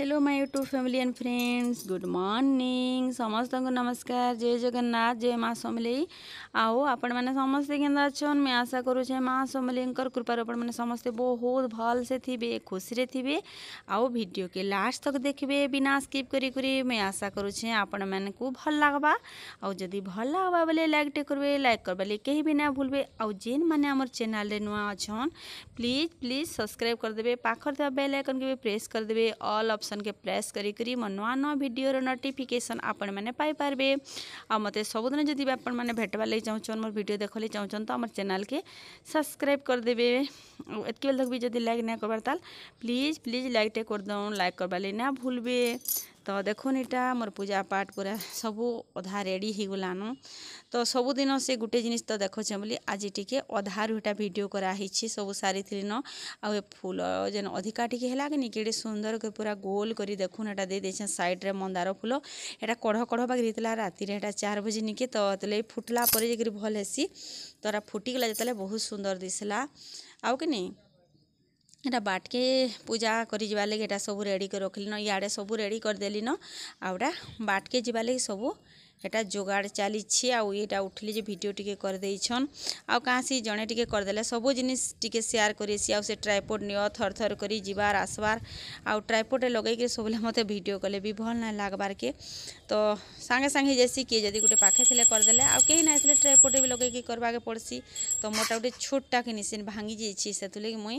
hello my YouTube family and friends good morning समस्त को नमस्कार जय जगन्नाथ जय माँ समले आओ आपण मैंने समस्ते के अच्छन मैं आशा करुचे माँ समले कृपा आप समस्ते बहुत भल से थे खुशी थे आउ भिड के लास्ट तक देखिए बिना स्किप करी करी मैं आशा करुचे आपण मैंने भल लगवा आउ जदि भल लगवा बोले लाइकटे करवे लाइक कर बोले कहीं भी ना भूलबे आउ जेन मैंने आम नुआ अच्छा प्लीज प्लीज सब्सक्राइब करदे पाखर बेल आइकन के प्रेस करदे अल नोटिफिकेसन के प्रेस करी नुआ नुआ भिडर नोटिफिकेसन आपण मैंने पारे आ मत सबुदिन जब आपने भेटवा लगे चाहूँ मोर भिड देखा चाहूँ तो आम चैनल के सब्सक्राइब करदे इतक बेल तक भी जब लाइक नहीं कर प्लीज प्लीज लाइक टे करदे लाइक करवा लगे তো ଦେଖୁନ୍ ଇଟା ମୋର ପୂଜାପାଠ ପୁରା ସବୁ ଅଧା ରେଡ଼ି ହେଇଗଲାନ ତ ସବୁଦିନ ସେ ଗୋଟେ ଜିନିଷ ତ ଦେଖୁଛେ ବୋଲି ଆଜି ଟିକେ ଅଧାରୁ ହେଟା ଭିଡ଼ିଓ କରାହେଇଛି ସବୁ ସାରିଥିଲିନ ଆଉ ଏ ଫୁଲ ଯେନ୍ ଅଧିକା ଟିକେ ହେଲା କି ନି କେଡ଼େ ସୁନ୍ଦରକେ ପୁରା ଗୋଲ କରି ଦେଖୁନ୍ ହେଟା ଦେଇ ଦେଇଛେଁ ସାଇଡ଼୍ରେ ମନ୍ଦାର ଫୁଲ ହେଟା କଢ଼ କଢ଼ ବାକି ଦେଇଥିଲା ରାତିରେ ହେଟା ଚାର ବଜେ ନିକେ ତ ହେତେଲେ ଫୁଟ୍ଲା ପରେ ଯାଇକିରି ଭଲ୍ ହେସି ତ ହେଟା ଫୁଟିଗଲା ଯେତେବେଳେ ବହୁତ ସୁନ୍ଦର ଦିଶିଲା ଆଉ କି ନି ଏଇଟା ବାଟକେ ପୂଜା କରିଯିବାର୍ ଲାଗି ଏଇଟା ସବୁ ରେଡ଼ି କରି ରଖିଲିନ ଇଆଡ଼େ ସବୁ ରେଡ଼ି କରିଦେଲିନ ଆଉ ଏଇଟା ବାଟକେ ଯିବାର୍ ଲାଗି ସବୁ ଏଇଟା ଯୋଗାଡ଼ ଚାଲିଛି ଆଉ ଏଇଟା ଉଠିଲି ଯେ ଭିଡ଼ିଓ ଟିକେ କରିଦେଇଛନ୍ ଆଉ କାଁସି ଜଣେ ଟିକେ କରିଦେଲେ ସବୁ ଜିନିଷ ଟିକେ ସେୟାର କରିସି ଆଉ ସେ ଟ୍ରାଇପୋର୍ଟ ନିଅ ଥର ଥର କରି ଯିବାର୍ ଆସବାର୍ ଆଉ ଟ୍ରାଇପୋର୍ଟରେ ଲଗେଇକିରି ସବୁବେଳେ ମୋତେ ଭିଡ଼ିଓ କଲେ ବି ଭଲ୍ ନାଇଁ ଲାଗ୍ବାର୍କେ ତ ସାଙ୍ଗେ ସାଙ୍ଗେ ଯେସି କିଏ ଯଦି ଗୋଟେ ପାଖେ ଥିଲେ କରିଦେଲେ ଆଉ କେହି ନାଇଁ ଏପଟେ ବି ଲଗେଇକି କର୍ବାକେ ପଡ଼୍ସି ତ ମୋର୍ଟା ଗୁଟେ ଛୋଟ୍ଟାକେ ନିସିନ୍ ଭାଙ୍ଗି ଯାଇଛି ସେଥିର୍ଲାଗି ମୁଇଁ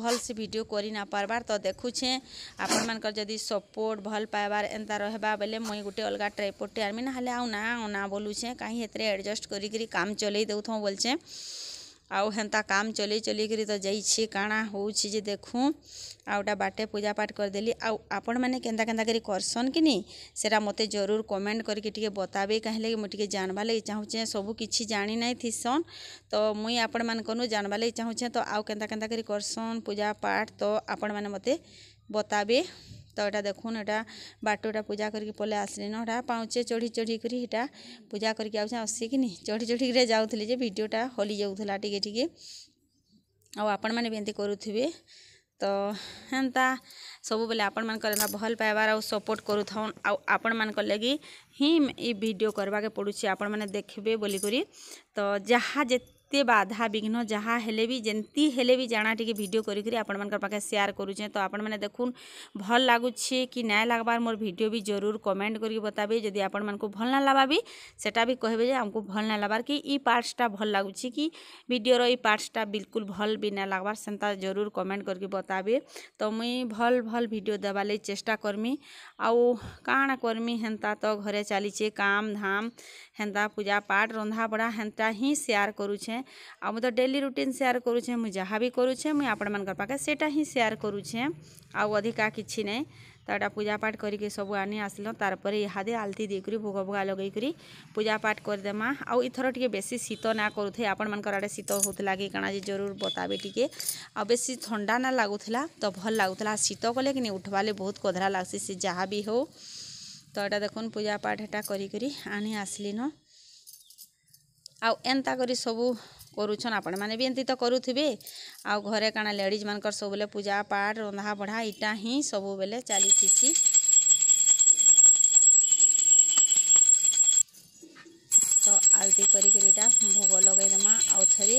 ଭଲ୍ସେ ଭିଡ଼ିଓ କରି ନା ପାର୍ବାର୍ ତ ଦେଖୁଛେଁ ଆପଣମାନଙ୍କର ଯଦି ସପୋର୍ଟ ଭଲ୍ ପାଇବାର୍ ଏନ୍ତା ରହେବା ବେଲେ ମୁଇଁ ଗୁଟେ ଅଲଗା ଟ୍ରାଇପୋର୍ଟଟେ ଆନ୍ମି ନାହେଲେ ଆଉ ନା ନା ବୋଲୁଛେଁ କାହିଁ ଏଥିରେ ଆଡ଼ଜଷ୍ଟ କରିକିରି କାମ ଚଲେଇ ଦେଉଥାଉଁ ବୋଲୁଛେଁ आउ हेन्ता काम चली चली कर तो जाइए काणा हो देखूँ आउटा बाटे पूजा पाठ कर करदेली आउ आपण मैंने के करसन कि नहीं सेरा मते जरूर कमेंट करके बतावे कहें मुझे जानवा लगे चाहूचे किसी जाणी ना थीसन तो मुई आपण मानू जानवा लगे चाहूचे तो आउ के करसन पूजा पाठ तो आपण मैंने मत बतावे तो यहाँ देखून यहाँ बाटूटा पूजा करके पल आसलिन पाँचे चढ़ी चढ़ी करी पूजा करके आसिकी चढ़ी चढ़ी जाऊे भिडटा हली जाऊला टी टे आपण मैंने भी करूबे तो हेता सब बेले आपण मान भल पाइबार सपोर्ट करूँ आपण मान लगी हिम ये भिड करवाके पड़ू आपण मैंने देखे बोलिकी तो जहाँ जे जिते बाधा विघ्न जहाँ हेले भी जमी हेले भी जाना टी भिड करके सेयार करुचे तो आपण मैंने भल लगुचे कि ना लगवार मोर भिड भी जरूर कमेंट करके बतावे जदि आपण मूँ भल ना लगा भी सेटा भी कहे आमको भल ना लगार कि ई पार्टसटा भल लगुच कि भिडर ये पार्ट्सटा बिलकुल भल भी ना लगवार से जरूर कमेंट करके बतावे तो मुई भल भल भिड देवा चेष्टा करमी आउ कण करमी हेन्ता तो घरे चली काम धाम हेन्ता पूजा पाठ रंधा बढ़ा हेन्ता ही सेयार करुचे आ मुझे तो डेली रुटीन सेयार करुचे मुझे जहाँ भी करुचे मुझे सेटा ही सेयार करुचे आउ अधिका कि नहीं तो यहाँ पूजा पाठ करके सब आनी आसल तारे यहाँ आलती देकर भोग भोगा लगे पूजा पाठ आउ आउर टी बे शीत ना करू थे आपण मान आड़े शीत हो कणा जी जरूर बतावे टी आस थंडा ना लगुला तो भल लगुला शीत कले कि उठवा बहुत कधरा से जहाँ भी हो ତ ଏଇଟା ଦେଖୁନ୍ ପୂଜାପାଠ ହେଟା କରିକରି ଆଣି ଆସିଲିନ ଆଉ ଏନ୍ତା କରି ସବୁ କରୁଛନ୍ ଆପଣମାନେ ବି ଏମିତି ତ କରୁଥିବେ ଆଉ ଘରେ କାଣା ମାନଙ୍କର ସବୁବେଳେ ପୂଜାପାଠ ରନ୍ଧାବଢ଼ା ଏଇଟା ହିଁ ସବୁବେଳେ ଚାଲିଥିସି ତ ଆଲତି କରିକିରି ଏଇଟା ଭୋଗ ଲଗେଇଦେମା ଆଉ ଥରେ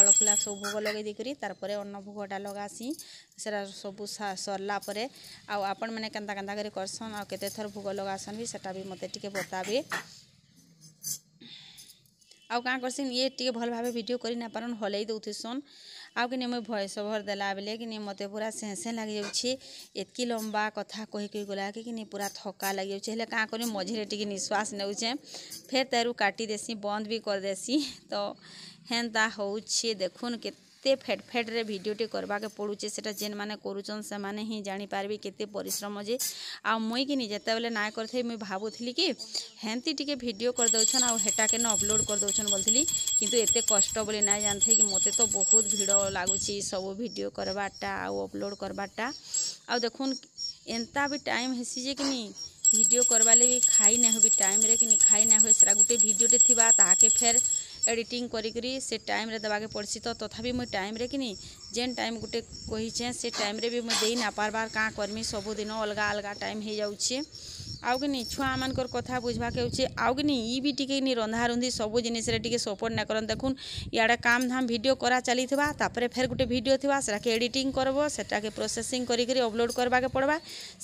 ଫଳ ଫୁଲା ସବୁ ଭୋଗ ଲଗେଇ ଦେଇକରି ତାର୍ପରେ ଅନ୍ନ ଭୋଗଟା ଲଗାସି ସେଟା ସବୁ ସରିଲା ପରେ ଆଉ ଆପଣମାନେ କେନ୍ତା କେନ୍ତା କରି କର୍ସନ୍ ଆଉ କେତେ ଥର ଭୋଗ ଲଗାସନ୍ ବି ସେଟା ବି ମୋତେ ଟିକେ ବତାବେ ଆଉ କାଁ କର୍ସିନ୍ ଇଏ ଟିକେ ଭଲ୍ ଭାବେ ଭିଡ଼ିଓ କରି ପାରନ୍ ହଲେଇ ଦଉଥିସନ୍ ଆଉ କିନି ମୁଇଁ ଭଏସ୍ ଓଭର୍ ଦେଲା ବେଲେ କିନି ମୋତେ ପୁରା ସେଁ ସେଁ ଲାଗିଯାଉଛି ଏତ୍କି ଲମ୍ବା କଥା କହି କହି ଗଲା କି କିନି ପୁରା ଥକା ଲାଗିଯାଉଛି ହେଲେ କାଁ କରି ମଝିରେ ଟିକେ ନିଶ୍ୱାସ ନେଉଛେଁ ଫେର୍ ତାରୁ କାଟି ଦେସି ବନ୍ଦ ବି କରିଦେସି ତ हेन्ता हो देखुन के फेट फेट्रे भिडटे करवाके पड़ू से जेन मैंने करुचन से मैंने ही जापरि केश्रम जे आ मुई कि जिते बेले ना कर भावुली कि हेन्ती टी भिड कर आटा के ना अपलोड कर बोलती बोली कितु एत कष्ट ना जानते कि मत तो बहुत भिड़ लगुच सब भिड करवाटा आपलोड करवाटा आ देख एंता भी टाइम हैसीजे कि भिड करवा खाई ना हो टाइम कि खाई ना हुए सर गोटे भिडटे थी ताके फेर एडिटिंग करी से टाइम रे देवाके पड़सी तो तथापि मुझे टाइम रे कि जेन टाइम गोटे कहीचे से टाइम रे भी मुझे ना पार्बार कहाँ करमी सबुदिन अलग अलग टाइम हो जाऊँ ଆଉ କି ନି ଛୁଆମାନଙ୍କର କଥା ବୁଝବାକେ ହଉଛେ ଆଉ କି ନି ଇ ବି ଟିକେ ନି ରନ୍ଧାରନ୍ଧି ସବୁ ଜିନିଷରେ ଟିକେ ସପୋର୍ଟ ନା କରନ୍ ଦେଖୁନ୍ ଇଆଡ଼େ କାମ୍ ଧାମ୍ ଭିଡ଼ିଓ କରା ଚାଲିଥିବା ତାପରେ ଫେର୍ ଗୋଟେ ଭିଡ଼ିଓ ଥିବା ସେଟାକେ ଏଡ଼ିଟିଂ କରବ ସେଟାକେ ପ୍ରୋସେସିଂ କରିକିରି ଅପଲୋଡ଼ କରବାକେ ପଡ଼ବା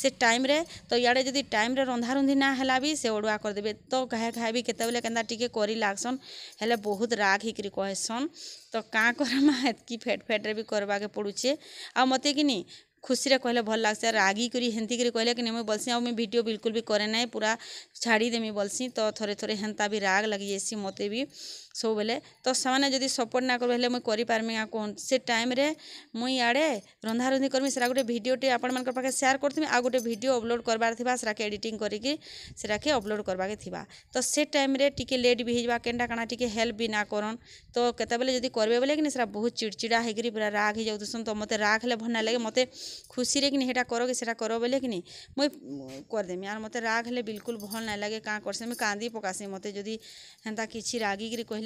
ସେ ଟାଇମ୍ରେ ତ ଇଆଡ଼େ ଯଦି ଟାଇମ୍ରେ ରନ୍ଧାରନ୍ଧି ନା ହେଲା ବି ସେ ଅଡ଼ୁଆ କରିଦେବେ ତ ଘାଏ ଘାଏ ବି କେତେବେଲେ କେନ୍ତା ଟିକେ କରି ଲାଗ୍ସନ୍ ହେଲେ ବହୁତ ରାଗ ହେଇକିରି କହେସନ୍ ତ କାଁ କର୍ମା ହେତ୍କି ଫେଟ୍ ଫେଟ୍ରେ ବି କରବାକେ ପଡ଼ୁଛେ ଆଉ ମୋତେ କି ନି खुशी से कहले भल लग्स रागी करी हेन्ती करी कहले कि मुझे बलसी आ भिडियो बिल्कुल भी करे पूरा छाड़ी देमी बलसी तो थे थोड़े हेन्ता भी राग लगी जैसी मत भी सब बेले तो से सपोर्ट ना करमी मुझे आ कौन से टाइम मुई इे रंधारंधी करमी से गोटे भिडटे आपण मे सेयार कर आ गोटे भिड अपलोड करार थी एडिटिंग करके अपलोड करवाके तो से टाइम टी लेट भी होगा के टी हेल्प भी ना कर तो कत करेंगे बोले कि बहुत चिड़चिड़ा होकर पूरा राग हो जाऊस तो मत राग हेल्ले भल ना लगे मत खुशी कि कर कि कर बोले कि मुई करदेमी आर मत राग हेल्ले बिलकुल भल ना लगे क्या करसे मुझे कांदी पकासी मत जदि हाँ किसी रागिकी कह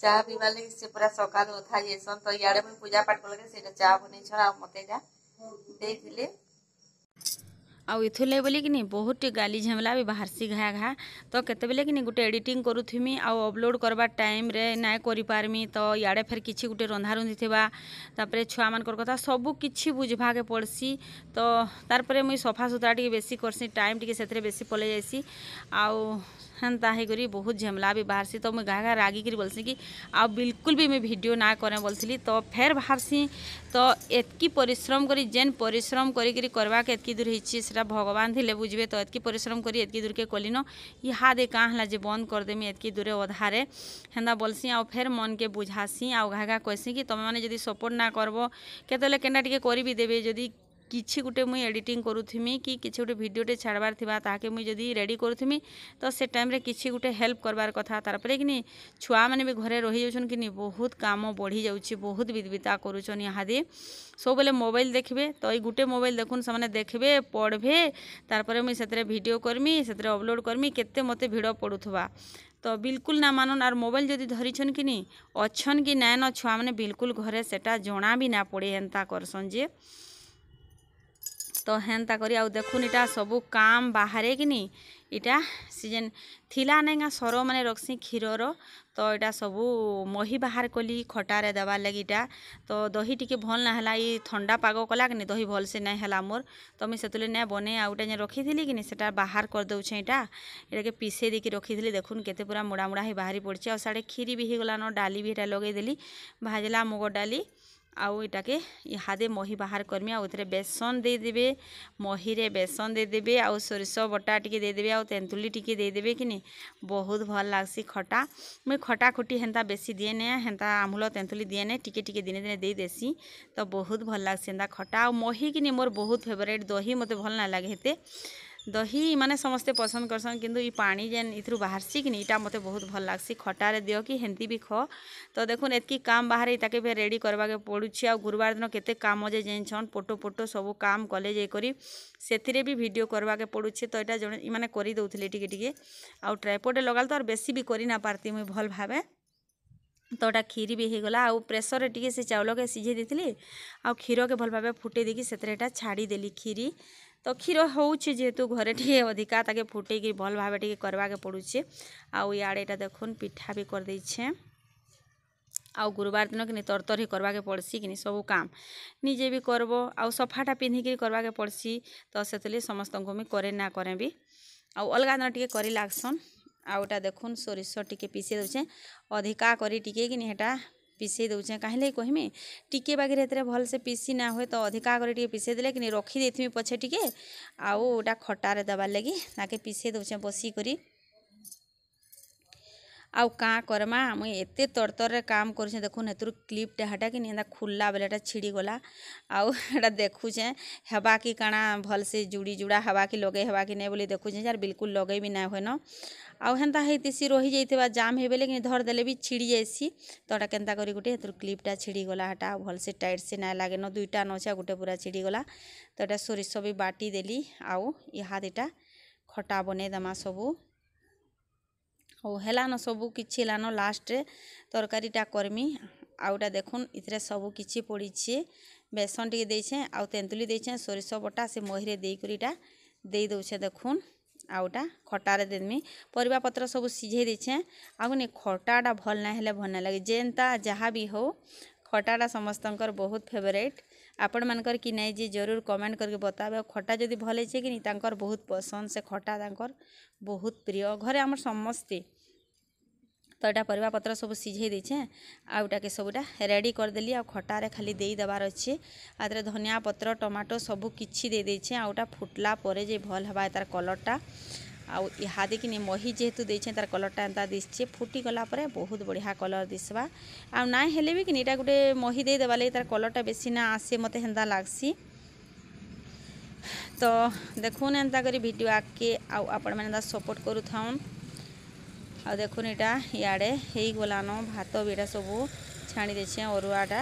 चाह पीवा लगे से पूरा सकाल उठा जाइसन तो इे मुझे पूजा पाठ कल से चाह बन मत देखे आउ इथुर बोलिकी बहुत ही गाली झेमला भी बाहरसी घा घा तो केते बेले कि गोटे एडिटिंग करूमि आउ अपलोड करवा टाइम रे ना करपारमि तो इे फेर कि गोटे रंधा रुंधि तापर छुआ मान कथा सबकि के पड़सी तो तार मुई सफा सुतरा टे बेसी करसी टाइम टे बेस पलि आउ हेन्ता हेकोरी बहुत झेमला भी बाहर से तो मुझे घा रागी करी बोलसी कि आ बिल्कुल भी मैं वीडियो ना करें बोलती तो फेर भावसी तो एतकी परिश्रम करी जेन परिश्रम करी करवा के दूर हिची सेटा भगवान थिले बुझे तो एतकी परिश्रम करी एतकी दूर के कोलिनो ये हादे कहाँ बंद कर देमी एतकी दूर अधारे हेन्ता बोलसी आ फेर मन के बुझासी आ घा कहसी कि तुम्हें जी सपोर्ट ना करबो के तो करी भी देबे जदी কিছু গোটে মুই এডিটিং করুমি কি কিছু গোটে ভিডিওটে ছাড়বার থিবা তাকে মুই যদি রেডি করুমি তো সে টাইমে কিছু গোটে হেল্প করবার কথা তারপরে কিনি ছুয়া মানে বি ঘরে রহি যাচ্ছেন কিনি বহুত কাম বড়ি যাচ্ছে বহুত বিদবিতা করুছন ইহাদি সবুলে মোবাইল দেখবে তো এই গোটে মোবাইল দেখুন সে দেখবে পড়বে তারপরে মুই সেতরে ভিডিও করমি সেতরে অপলোড করমি কেতে মতো ভিড় পড়ুথবা তো বিলকুল না ମାନନ୍ ଆର୍ ମୋବାଇଲ୍ ଯଦି ଧରିଛନ୍ କି ନି ଅଛନ୍ କି ନାଇଁନ ଛୁଆମାନେ ବିଲକୁଲ୍ ଘରେ ସେଟା ଜଣା ବି ନା ପଡ଼େ ଏନ୍ତା କର୍ସନ୍ ଯେ ତ ହେନ୍ତା କରି ଆଉ ଦେଖୁନ୍ ଇଟା ସବୁ କାମ୍ ବାହାରେ କିନି ଇଟା ସିଜେନ୍ ଥିଲା ନାଇଁକା ସର ମାନେ ରଖ୍ସି କ୍ଷୀରର ତ ଇଟା ସବୁ ମହି ବାହାର କଲି ଖଟାରେ ଦେବାର୍ ଲାଗି ଇଟା ତ ଦହି ଟିକେ ଭଲ୍ ନା ହେଲା ଇ ଥଣ୍ଡା ପାଗ କଲା କିନି ଦହି ଭଲ୍ସେ ନାଇଁ ହେଲା ମୋର୍ ତ ମୁଇଁ ସେଥିର୍ଲାଗି ନାଇଁ ବନେଇ ଆଉ ଗୁଟେ ଯେନ୍ ରଖିଥିଲି କିନି ସେଟା ବାହାର କରିଦେଉଛେଁ ଇଟା ଇଟାକେ ପିସେଇ ଦେଇକି ରଖିଥିଲି ଦେଖୁନ୍ କେତେ ପୁରା ମୁଡ଼ା ମୁଡ଼ା ହେଇ ବାହାରି ପଡ଼୍ଛି ଆଉ ସାଡ଼େ କ୍ଷୀରି ବି ହେଇଗଲାନ ଡାଲି ବି ଇଟା ଲଗେଇଦେଲି ଭାଜିଲା ମୁଗ ଡାଲି ଆଉ ଏଇଟାକେ ହାତେ ମହି ବାହାର କରମି ଆଉ ଏଥିରେ ବେସନ ଦେଇଦେବେ ମହିରେ ବେସନ ଦେଇଦେବେ ଆଉ ସୋରିଷ ବଟା ଟିକେ ଦେଇଦେବେ ଆଉ ତେନ୍ତୁଲି ଟିକେ ଦେଇଦେବେ କି ନି ବହୁତ ଭଲ ଲାଗ୍ସି ଖଟା ମୁଇଁ ଖଟା ଖୁଟି ହେନ୍ତା ବେଶୀ ଦିଏ ନେ ହେନ୍ତା ଆମ୍ବୁଲ ତେନ୍ତୁଲି ଦିଏ ନେ ଟିକେ ଟିକେ ଦିନେ ଦିନେ ଦେଇଦେସି ତ ବହୁତ ଭଲ ଲାଗ୍ସି ହେନ୍ତା ଖଟା ଆଉ ମହି କି ନି ମୋର ବହୁତ ଫେଭରେଟ୍ ଦହି ମୋତେ ଭଲ ନା ଲାଗେ ହେତେ দহি মানে সমস্তে পছন্দ করসন কিন্তু ই পানি যেন ইথরু বাহারছি কি ইটা মতো বহুত ভাল লাগসি খটারে দিও কি হেন্তি বি খ তো দেখুন এতকি কাম বাহারে ইটাকে ফের রেডি করবাকে পড়ুছি আর গুরুবার দিন কেতে কাম যে জেনছন পোটো পোটো সবু কাম কলে যাই করি সেথিরে বি ভিডিও করবাকে পড়ুছি তো এটা জনে মানে করে দেউলে টিকে টিকে আর ট্রাইপোডে লগাল তো আর বেশি বি করি না পারতি মুই ভাল ভাবে तो यहाँ खीरी भी होगा आउ प्रेसर टे से चाउल के सीझे देती आ क्षीर के भल भाव फुटे देखिए से छाड़देली खीरी ତ କ୍ଷୀର ହେଉଛି ଯେହେତୁ ଘରେ ଟିକେ ଅଧିକା ତାକେ ଫୁଟେଇକି ଭଲ୍ ଭାବେ ଟିକେ କରବାକେ ପଡ଼ୁଛେ ଆଉ ଇଆଡ଼େ ଏଇଟା ଦେଖୁନ୍ ପିଠା ବି କରିଦେଇଛେ ଆଉ ଗୁରୁବାର ଦିନ କିନି ତରତରି କରବାକେ ପଡ଼୍ସି କିନି ସବୁ କାମ୍ ନିଜେ ବି କରବ ଆଉ ସଫାଟା ପିନ୍ଧିକିରି କରବାକେ ପଡ଼୍ସି ତ ସେଥିଲାଗି ସମସ୍ତଙ୍କୁ ମୁଇଁ କରେ ନା କରେ ବି ଆଉ ଅଲଗା ଦିନ ଟିକେ କରି ଲାଗ୍ସନ୍ ଆଉ ଏଇଟା ଦେଖୁନ୍ ସୋରିଷ ଟିକେ ପିସି ଦେଉଛେ ଅଧିକା କରି ଟିକେ କିନି ହେଟା पिसई दौचे कहले कहमे टिके बागे ये भल से पिसी ना हुए तो अधिका कर पिसई दे कि रखी दे देमी पछे टिके आउटा खटारे देवार लगे ताके पिसई दौचे बसिक आउ का करमा मुई एत तरतर काम कर देखूँ हेतु क्लीप टेहाटा कि खुल्ला बेले छिड़ी गला आउटा देखुचे हवा कि काणा भल से जुड़ी जुड़ा हवा कि लगे हवा कि नहीं बोली देखुचे यार बिल्कुल लगे भी ना हुए न ଆଉ ହେନ୍ତା ହେଇଥିସି ରହିଯାଇଥିବା ଜାମ୍ ହେଇବେଲେ କିନି ଧରିଦେଲେ ବି ଛିଡ଼ି ଯାଏସି ତ ଏଟା କେନ୍ତା କରି ଗୋଟେ ହେଥିରୁ କ୍ଲିପ୍ଟା ଛିଡ଼ିଗଲା ହେଟା ଆଉ ଭଲସେ ଟାଇଟ୍ ସେ ନାଇଁ ଲାଗେନ ଦୁଇଟା ନଛେ ଆଉ ଗୋଟେ ପୁରା ଛିଡ଼ିଗଲା ତ ଏଟା ସୋରିଷ ବି ବାଟିଦେଲି ଆଉ ଇହା ଦୁଇଟା ଖଟା ବନେଇଦେମା ସବୁ ହଉ ହେଲାନ ସବୁ କିଛି ହେଲାନ ଲାଷ୍ଟରେ ତରକାରୀଟା କର୍ମି আউটা দেখুন এতে সবু কিছু পড়িছে বেসন টিকি দিয়েছে আউ তেঁতুলি দিয়েছে সোরিষ বটা সে মহিরে দিয়ে করিটা দিয়ে দেছে দেখুন আউটা খটারে দেদমি পরিবা পত্র সবু সিঝাই দিছে আগুনি খটাটা ভাল না হলে ভাল না লাগে যেনতা যাহা বি হো খটাটা সমস্তঙ্কর বহুত ফেভরেট আপন মানকর কি নাই যে জরুর কমেন্ট করকে বতাবে খটা যদি ভাল হয়েছে কি নি তাঙ্কর বহুত পসন্দ সে খটা তাঙ্কর বহুত প্রিয় ঘরে আমার সমস্তে তো এটা ପରିବାପତ୍ର ସବୁ ସିଝେଇ ଦେଇଛେଁ ଆଉ ଏଇଟାକେ ସବୁଟା ରେଡ଼ି କରିଦେଲି ଆଉ ଖଟାରେ ଖାଲି ଦେଇଦେବାର ଅଛି ଆଉ ତାରେ ଧନିଆ ପତ୍ର ଟମାଟୋ ସବୁ କିଛି ଦେଇଦେଇଛେଁ ଆଉ ଏଇଟା ଫୁଟ୍ଲା ପରେ ଯେ ଭଲ୍ ହେବା ତାର କଲର୍ଟା ଆଉ ଇହାଦେକିନି ମହି ଯେହେତୁ ଦେଇଛେଁ ତାର କଲର୍ଟା ଏନ୍ତା ଦିଶ୍ଛେ ଫୁଟିଗଲା ପରେ ବହୁତ ବଢ଼ିଆ କଲର୍ ଦିଶ୍ବା ଆଉ ନାଇଁ ହେଲେ ବି କିନି ଏଇଟା ଗୋଟେ ମହି ଦେଇଦେବା ଲାଗି ତାର କଲର୍ଟା ବେଶୀ ନା ଆସେ ମୋତେ ହେନ୍ତା ଲାଗ୍ସି ତ ଦେଖୁନ୍ ଏନ୍ତା କରି ଭିଡ଼ିଓ ଆଗ୍କେ ଆଉ ଆପଣମାନେ ଏନ୍ତା ସପୋର୍ଟ କରୁଥାଉନ୍ ଆଉ ଦେଖୁନ୍ ଇଟା ଇଆଡ଼େ ହେଇଗଲାନ ଭାତ ବି ଏଇଟା ସବୁ ଛାଣି ଦେଇଛେ ଅରୁଆଟା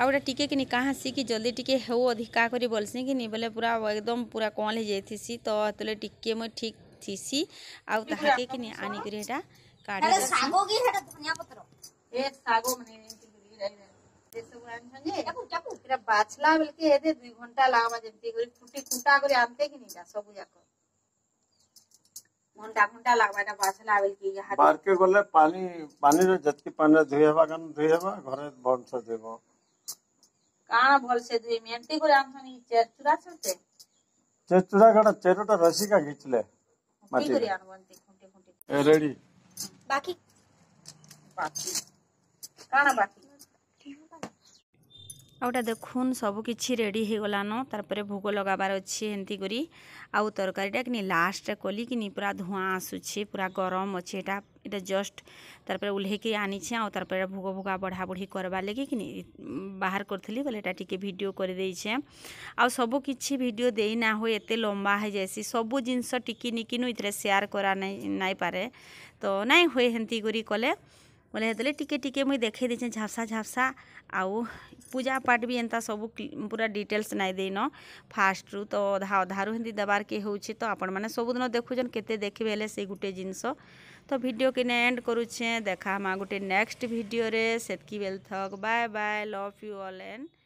ଆଉ ଏଇଟା ଟିକେ କିନି କାହାସି କି ଜଲ୍ଦି ଟିକେ ହେଉ ଅଧିକା କରି ବୋଲସି କିନି ବୋଲେ ପୁରା ଏକଦମ୍ ପୁରା କଅଁଲ ହେଇଯାଇଥିସି ତ ହେତେବେଳେ ଟିକେ ମୁଇଁ ଠିକ୍ ଥିସି ଆଉ ତାହାକେ କିନି ଆନିକରି ହେଟା କାଢ଼ି ବାଛଲା ବେଲକେ ଦୁଇ ଘଣ୍ଟା ଲାଗ୍ବା ଯେମିତି କରି ଫୁଟି ଫୁଟା କରି ଆନତେ କିନି ସବୁ ଯାକ ଘଣ୍ଟା ଘଣ୍ଟା ଲାଗବା ଏଟା ବାଛଲା ବେଲକି ଇହା ବାହାରକେ ଗଲେ ପାଣି ପାଣିରେ ଯେତିକି ପାଣିରେ ଧୋଇ ହେବା କାନ ଧୋଇ ହେବା ଘରେ ଭଲସେ ଧୋଇବ କାଣା ଭଲସେ ଧୋଇମି ଏମିତି କରି ଆଣୁଛନ୍ତି ଚେରଚୁରା ସତେ ଚେରଚୁରା କାଟା ଚେରଟା ରସିକା ଘିଚିଲେ ମାଟି କରି ଆଣବନ୍ତି ଖୁଣ୍ଟି ଖୁଣ୍ଟି ରେଡି ବାକି ବାକି କାଣା ବାକି আউটা দেখুন সব কিছু রেডি হয়ে গলান তারপরে ভোগ লগাবার অছি এমতি করি আউ তরকারিটা কিনি লাস্টে কলি কিনি পুরা ধোঁয়া আসুছে পুরা গরম অছে এটা এটা জস্ট তারপরে ওহ্লাইকি আনিছে আউ তারপরে ভোগ ভোগ বড়া বড়ি করবার লাগি কিনি বাহার করলি বলে এটা টিকি ভিডিও করে দিয়েছে আউ সব কিছু ভিডিও দেই না হয়ে এতে লম্বা হয়ে যাইছি সবু জিনিস টিকি নিকিনু এতে সেয়ার করা নাই নাই পারে তো নাই হয়ে হেমতি করি কলে ବୋଲେ ହେତେବେଳେ ଟିକେ ଟିକେ ମୁଇଁ ଦେଖେଇ ଦେଇଛେଁ ଝାପ୍ସା ଝାପ୍ସା ଆଉ ପୂଜାପାଠ ବି ଏନ୍ତା ସବୁ ପୁରା ଡିଟେଲ୍ସ ନାଇଁ ଦେଇନ ଫାଷ୍ଟରୁ ତ ଅଧା ଅଧାରୁ ହେନ୍ତି ଦେବାର୍କେ ହେଉଛେ ତ ଆପଣମାନେ ସବୁଦିନ ଦେଖୁଛନ୍ କେତେ ଦେଖିବେ ହେଲେ ସେ ଗୋଟେ ଜିନିଷ ତ ଭିଡ଼ିଓକେ ନେ ଏଣ୍ଡ କରୁଛେଁ ଦେଖାମା ଗୋଟେ ନେକ୍ସଟ ଭିଡ଼ିଓରେ ସେତ୍କି ବେଲ୍ ଥକ୍ bye bye love you all and